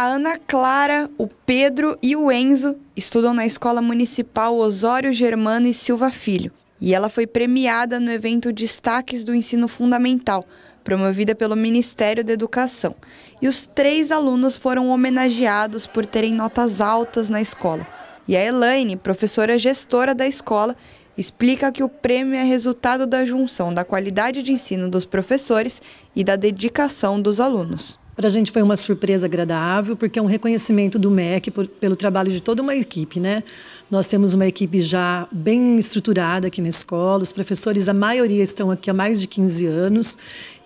A Ana Clara, o Pedro e o Enzo estudam na Escola Municipal Osório Germano e Silva Filho. E ela foi premiada no evento Destaques do Ensino Fundamental, promovida pelo Ministério da Educação. E os três alunos foram homenageados por terem notas altas na escola. E a Elaine, professora gestora da escola, explica que o prêmio é resultado da junção da qualidade de ensino dos professores e da dedicação dos alunos. Para a gente foi uma surpresa agradável, porque é um reconhecimento do MEC por, pelo trabalho de toda uma equipe. Né? Nós temos uma equipe já bem estruturada aqui na escola, os professores, a maioria estão aqui há mais de 15 anos,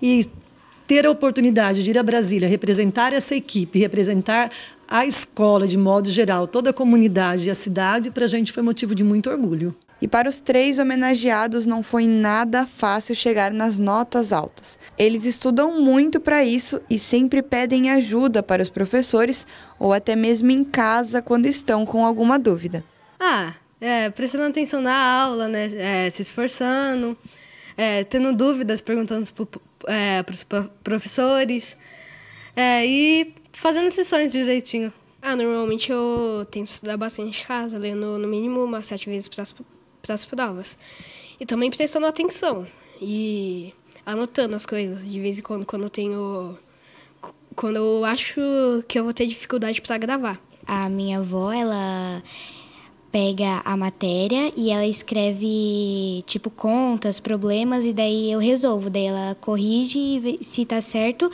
e ter a oportunidade de ir a Brasília, representar essa equipe, representar a escola de modo geral, toda a comunidade e a cidade, para a gente foi motivo de muito orgulho. E para os três homenageados não foi nada fácil chegar nas notas altas. Eles estudam muito para isso e sempre pedem ajuda para os professores ou até mesmo em casa quando estão com alguma dúvida. Ah, é, prestando atenção na aula, né? É, se esforçando, é, tendo dúvidas, perguntando para é, os professores é, e fazendo sessões direitinho. Ah, normalmente eu tento estudar bastante em casa, lendo no mínimo umas sete vezes para as provas. E também prestando atenção e anotando as coisas de vez em quando, quando eu tenho. quando eu acho que eu vou ter dificuldade para gravar. A minha avó, ela pega a matéria e ela escreve tipo contas, problemas e daí eu resolvo. Daí ela corrige se tá certo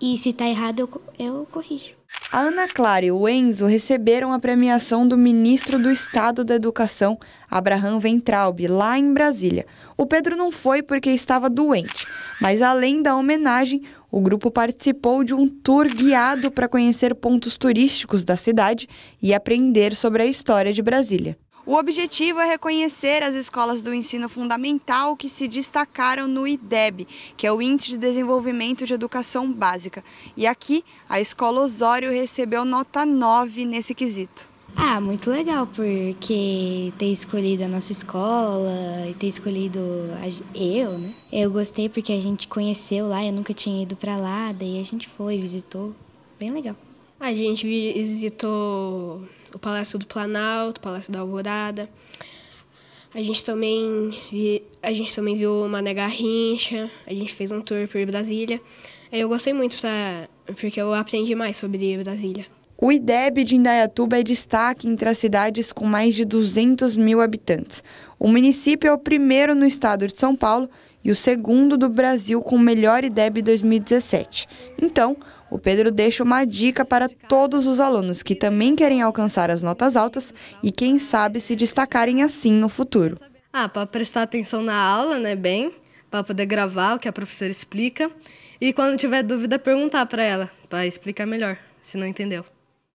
e se tá errado eu, eu corrijo. A Ana Clara e o Enzo receberam a premiação do ministro do Estado da Educação, Abraham Ventraub, lá em Brasília. O Pedro não foi porque estava doente, mas além da homenagem, o grupo participou de um tour guiado para conhecer pontos turísticos da cidade e aprender sobre a história de Brasília. O objetivo é reconhecer as escolas do ensino fundamental que se destacaram no IDEB, que é o Índice de Desenvolvimento de Educação Básica. E aqui, a Escola Osório recebeu nota 9 nesse quesito. Ah, muito legal, porque ter escolhido a nossa escola e ter escolhido a, eu, né? Eu gostei porque a gente conheceu lá, eu nunca tinha ido para lá, daí a gente foi, visitou. Bem legal. A gente visitou o Palácio do Planalto, o Palácio da Alvorada. A gente também, vi, a gente também viu Mané Garrincha, a gente fez um tour por Brasília. Eu gostei muito pra, porque eu aprendi mais sobre Brasília. O IDEB de Indaiatuba é destaque entre as cidades com mais de 200 mil habitantes. O município é o primeiro no estado de São Paulo e o segundo do Brasil com o melhor IDEB 2017. Então, o Pedro deixa uma dica para todos os alunos que também querem alcançar as notas altas e quem sabe se destacarem assim no futuro. Ah, para prestar atenção na aula, né, bem, para poder gravar o que a professora explica e quando tiver dúvida perguntar para ela, para explicar melhor, se não entendeu.